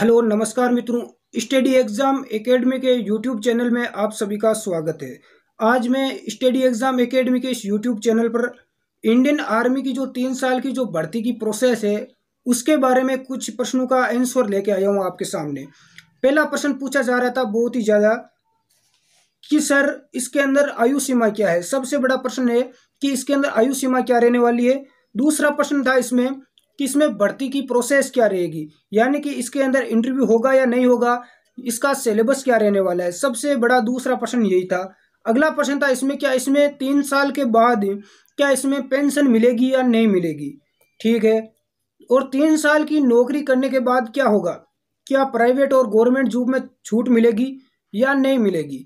hello नमस्कार मित्रों study exam academy के यूट्यूब चैनल में आप सभी का स्वागत है आज मैं स्टडी एग्जाम एकेडमी के इस यूट्यूब चैनल पर इंडियन आर्मी की जो तीन साल की जो भर्ती की प्रोसेस है उसके बारे में कुछ प्रश्नों का आंसर लेके आया हूँ आपके सामने पहला प्रश्न पूछा जा रहा था बहुत ही ज़्यादा कि सर इसके अंदर आयु सीमा क्या है सबसे बड़ा प्रश्न है कि इसके अंदर आयु सीमा क्या रहने वाली है दूसरा प्रश्न था इसमें कि इसमें भर्ती की प्रोसेस क्या रहेगी यानी कि इसके अंदर इंटरव्यू होगा या नहीं होगा इसका सिलेबस क्या रहने वाला है सबसे बड़ा दूसरा प्रश्न यही था अगला प्रश्न था इसमें क्या इसमें तीन साल के बाद क्या इसमें पेंशन मिलेगी या नहीं मिलेगी ठीक है और तीन साल की नौकरी करने के बाद क्या होगा क्या प्राइवेट और गवर्नमेंट जॉब में छूट मिलेगी या नहीं मिलेगी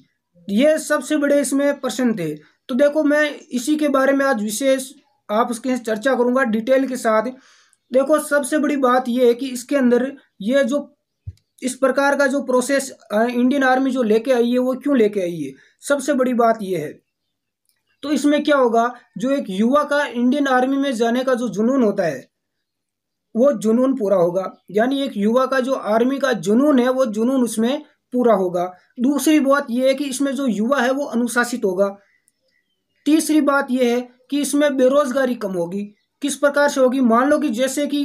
ये सबसे बड़े इसमें प्रश्न थे तो देखो मैं इसी के बारे में आज विशेष आप इसके चर्चा करूंगा डिटेल के साथ देखो सबसे बड़ी बात यह है कि इसके अंदर ये जो इस प्रकार का जो प्रोसेस इंडियन आर्मी जो लेके आई है वो क्यों लेके आई है सबसे बड़ी बात यह है तो इसमें क्या होगा जो एक युवा का इंडियन आर्मी में जाने का जो जुनून होता है वो जुनून पूरा होगा यानी एक युवा का जो आर्मी का जुनून है वो जुनून उसमें पूरा होगा दूसरी बात यह है कि इसमें जो युवा है वो अनुशासित होगा तीसरी बात यह है कि इसमें बेरोजगारी कम होगी किस प्रकार से होगी मान लो कि जैसे कि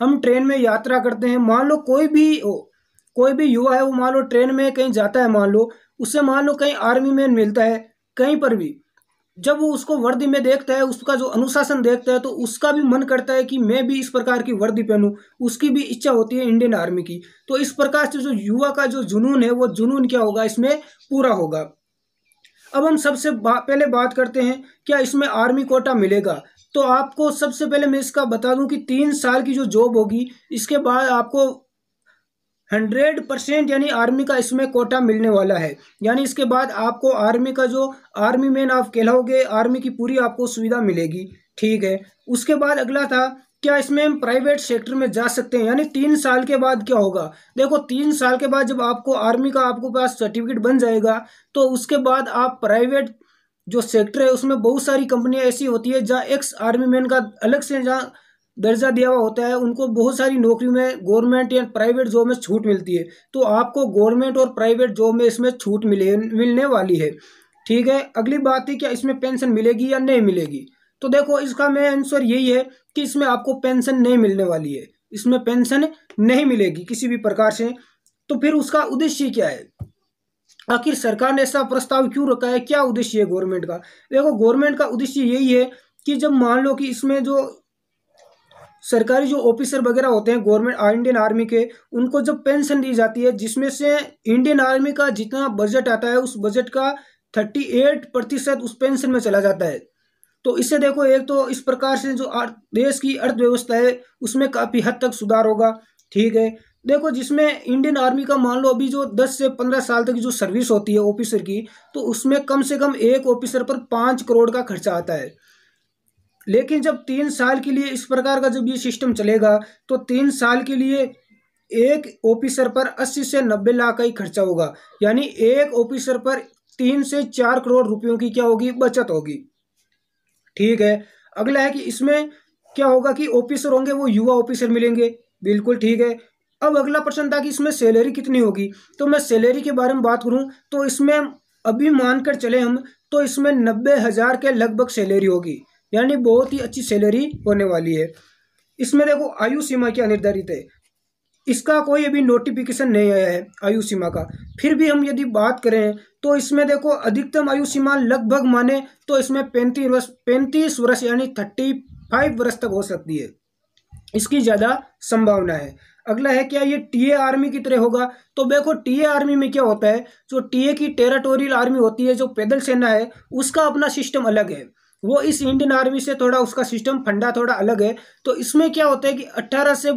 हम ट्रेन में यात्रा करते हैं मान लो कोई भी ओ, कोई भी युवा है वो मान लो ट्रेन में कहीं जाता है मान लो उससे मान लो कहीं आर्मी मैन मिलता है कहीं पर भी जब वो उसको वर्दी में देखता है उसका जो अनुशासन देखता है तो उसका भी मन करता है कि मैं भी इस प्रकार की वर्दी पहनूं उसकी भी इच्छा होती है इंडियन आर्मी की तो इस प्रकार से जो युवा का जो जुनून है वो जुनून क्या होगा इसमें पूरा होगा अब हम सबसे बा, पहले बात करते हैं क्या इसमें आर्मी कोटा मिलेगा तो आपको सबसे पहले मैं इसका बता दूं कि तीन साल की जो जॉब होगी इसके बाद आपको हंड्रेड परसेंट यानी आर्मी का इसमें कोटा मिलने वाला है यानी इसके बाद आपको आर्मी का जो आर्मी मैन आप कहलाओगे आर्मी की पूरी आपको सुविधा मिलेगी ठीक है उसके बाद अगला था क्या इसमें हम प्राइवेट सेक्टर में जा सकते हैं यानी तीन साल के बाद क्या होगा देखो तीन साल के बाद जब आपको आर्मी का आपको पास सर्टिफिकेट बन जाएगा तो उसके बाद आप प्राइवेट जो सेक्टर है उसमें बहुत सारी कंपनियां ऐसी होती है जहाँ एक्स आर्मी मैन का अलग से जहाँ दर्जा दिया हुआ होता है उनको बहुत सारी नौकरी में गवर्नमेंट या प्राइवेट जॉब में छूट मिलती है तो आपको गवर्नमेंट और प्राइवेट जॉब में इसमें छूट मिले मिलने वाली है ठीक है अगली बात है क्या इसमें पेंशन मिलेगी या नहीं मिलेगी तो देखो इसका मैं आंसर यही है कि इसमें आपको पेंशन नहीं मिलने वाली है इसमें पेंशन नहीं मिलेगी किसी भी प्रकार से तो फिर उसका उद्देश्य क्या है आखिर सरकार ने ऐसा प्रस्ताव क्यों रखा है क्या उद्देश्य है गवर्नमेंट का देखो गवर्नमेंट का उद्देश्य यही है कि जब मान लो कि इसमें जो सरकारी जो ऑफिसर वगैरह होते हैं गवर्नमेंट इंडियन आर्मी के उनको जब पेंशन दी जाती है जिसमें से इंडियन आर्मी का जितना बजट आता है उस बजट का थर्टी एट प्रतिशत उस पेंशन में चला जाता है तो इससे देखो एक तो इस प्रकार से जो देश की अर्थव्यवस्था है उसमें काफ़ी हद तक सुधार होगा ठीक है देखो जिसमें इंडियन आर्मी का मान लो अभी जो दस से पंद्रह साल तक जो सर्विस होती है ऑफिसर की तो उसमें कम से कम एक ऑफिसर पर पाँच करोड़ का खर्चा आता है लेकिन जब तीन साल के लिए इस प्रकार का जब ये सिस्टम चलेगा तो तीन साल के लिए एक ऑफिसर पर अस्सी से नब्बे लाख का ही खर्चा होगा यानी एक ऑफिसर पर तीन से चार करोड़ रुपयों की क्या होगी बचत होगी ठीक है अगला है कि इसमें क्या होगा कि ऑफिसर होंगे वो युवा ऑफिसर मिलेंगे बिल्कुल ठीक है अब अगला प्रश्न था कि इसमें सैलरी कितनी होगी तो मैं सैलरी के बारे में बात करूं तो इसमें अभी मानकर चले हम तो इसमें नब्बे हज़ार के लगभग सैलरी होगी यानी बहुत ही अच्छी सैलरी होने वाली है इसमें देखो आयु सीमा क्या निर्धारित है इसका कोई अभी नोटिफिकेशन नहीं आया है आयु सीमा का फिर भी हम यदि बात करें तो इसमें देखो अधिकतम आयु सीमा लगभग माने तो इसमें पैंतीस वर्ष पैंतीस वर्ष यानी थर्टी फाइव वर्ष तक हो सकती है इसकी ज़्यादा संभावना है अगला है क्या ये टीए आर्मी की तरह होगा तो देखो टीए आर्मी में क्या होता है जो टीए की टेरिटोरियल आर्मी होती है जो पैदल सेना है उसका अपना सिस्टम अलग है वो इस इंडियन आर्मी से थोड़ा उसका सिस्टम फंडा थोड़ा अलग है तो इसमें क्या होता है कि अट्ठारह से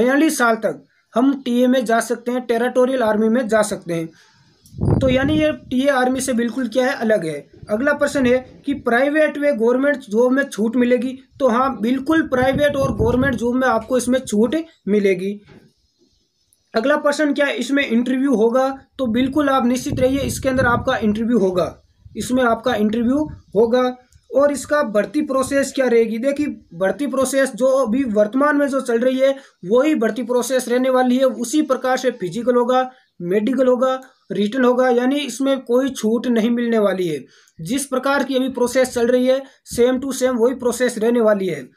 बयालीस साल तक हम टीए में जा सकते हैं टेरिटोरियल आर्मी में जा सकते हैं तो यानी ये ए आर्मी से बिल्कुल क्या है अलग है अगला प्रश्न है कि प्राइवेट व गवर्नमेंट जॉब में छूट मिलेगी तो हाँ बिल्कुल प्राइवेट और गवर्नमेंट जॉब में आपको इसमें छूट मिलेगी अगला प्रश्न क्या है इसमें इंटरव्यू होगा तो बिल्कुल आप निश्चित रहिए इसके अंदर आपका इंटरव्यू होगा इसमें आपका इंटरव्यू होगा और इसका भर्ती प्रोसेस क्या रहेगी देखिए भर्ती प्रोसेस जो अभी वर्तमान में जो चल रही है वही भर्ती प्रोसेस रहने वाली है उसी प्रकार से फिजिकल होगा मेडिकल होगा रिटर्न होगा यानी इसमें कोई छूट नहीं मिलने वाली है जिस प्रकार की अभी प्रोसेस चल रही है सेम टू सेम वही प्रोसेस रहने वाली है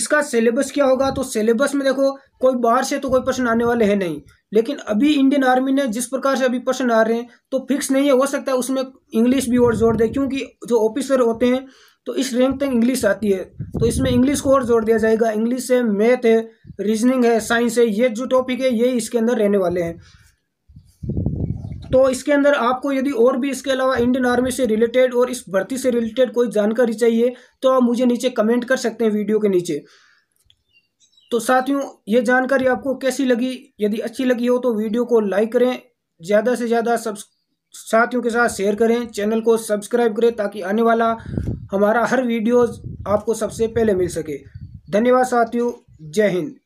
इसका सिलेबस क्या होगा तो सिलेबस में देखो कोई बाहर से तो कोई प्रश्न आने वाले हैं नहीं लेकिन अभी इंडियन आर्मी ने जिस प्रकार से अभी प्रश्न आ रहे हैं तो फिक्स नहीं है हो सकता है उसमें इंग्लिश भी और जोड़ दे क्योंकि जो ऑफिसर होते हैं तो इस रैंक तक इंग्लिश आती है तो इसमें इंग्लिश को और जोड़ दिया जाएगा इंग्लिश है मैथ है रीजनिंग है साइंस है ये जो टॉपिक है ये इसके अंदर रहने वाले हैं तो इसके अंदर आपको यदि और भी इसके अलावा इंडियन आर्मी से रिलेटेड और इस भर्ती से रिलेटेड कोई जानकारी चाहिए तो आप मुझे नीचे कमेंट कर सकते हैं वीडियो के नीचे तो साथियों ये जानकारी आपको कैसी लगी यदि अच्छी लगी हो तो वीडियो को लाइक करें ज़्यादा से ज़्यादा सब साथियों के साथ शेयर करें चैनल को सब्सक्राइब करें ताकि आने वाला हमारा हर वीडियो आपको सबसे पहले मिल सके धन्यवाद साथियों जय हिंद